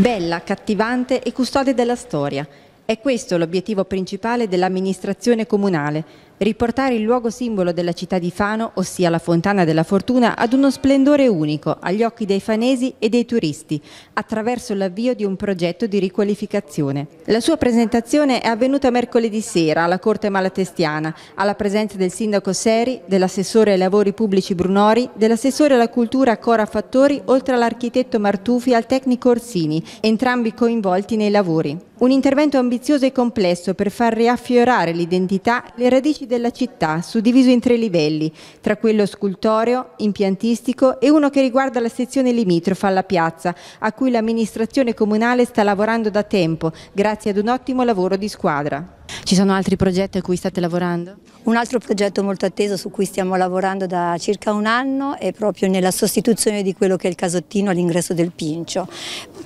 bella, cattivante e custode della storia. È questo l'obiettivo principale dell'amministrazione comunale, riportare il luogo simbolo della città di Fano, ossia la Fontana della Fortuna, ad uno splendore unico agli occhi dei fanesi e dei turisti, attraverso l'avvio di un progetto di riqualificazione. La sua presentazione è avvenuta mercoledì sera alla Corte Malatestiana, alla presenza del sindaco Seri, dell'assessore ai lavori pubblici Brunori, dell'assessore alla cultura Cora Fattori, oltre all'architetto Martufi e al tecnico Orsini, entrambi coinvolti nei lavori. Un intervento ambizioso e complesso per far riaffiorare l'identità le radici della città, suddiviso in tre livelli, tra quello scultoreo, impiantistico e uno che riguarda la sezione limitrofa alla piazza, a cui l'amministrazione comunale sta lavorando da tempo, grazie ad un ottimo lavoro di squadra. Ci sono altri progetti a cui state lavorando? Un altro progetto molto atteso su cui stiamo lavorando da circa un anno è proprio nella sostituzione di quello che è il casottino all'ingresso del Pincio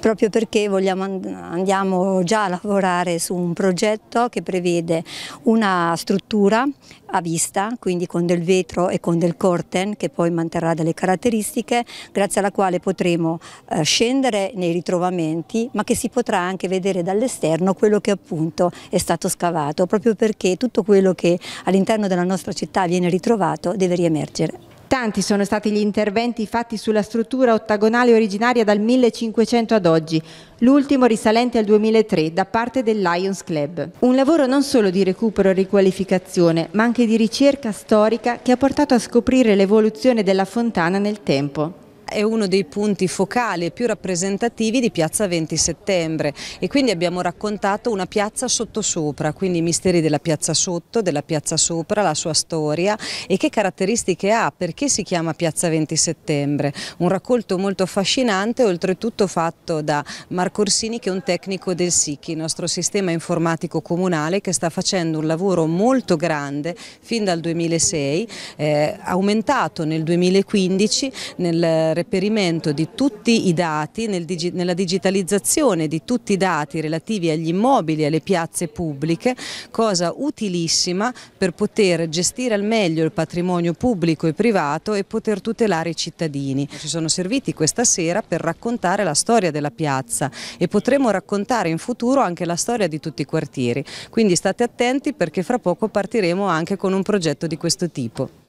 proprio perché vogliamo, andiamo già a lavorare su un progetto che prevede una struttura a vista, quindi con del vetro e con del corten che poi manterrà delle caratteristiche, grazie alla quale potremo eh, scendere nei ritrovamenti, ma che si potrà anche vedere dall'esterno quello che appunto è stato scavato, proprio perché tutto quello che all'interno della nostra città viene ritrovato deve riemergere. Tanti sono stati gli interventi fatti sulla struttura ottagonale originaria dal 1500 ad oggi, l'ultimo risalente al 2003 da parte del Lions Club. Un lavoro non solo di recupero e riqualificazione, ma anche di ricerca storica che ha portato a scoprire l'evoluzione della fontana nel tempo è uno dei punti focali e più rappresentativi di Piazza 20 Settembre e quindi abbiamo raccontato una piazza sottosopra, quindi i misteri della piazza sotto, della piazza sopra, la sua storia e che caratteristiche ha, perché si chiama Piazza 20 Settembre. Un raccolto molto affascinante, oltretutto fatto da Marco Orsini che è un tecnico del SICI, il nostro sistema informatico comunale che sta facendo un lavoro molto grande fin dal 2006, eh, aumentato nel 2015 nel reperimento di tutti i dati, nel digi nella digitalizzazione di tutti i dati relativi agli immobili e alle piazze pubbliche, cosa utilissima per poter gestire al meglio il patrimonio pubblico e privato e poter tutelare i cittadini. Ci sono serviti questa sera per raccontare la storia della piazza e potremo raccontare in futuro anche la storia di tutti i quartieri. Quindi state attenti perché fra poco partiremo anche con un progetto di questo tipo.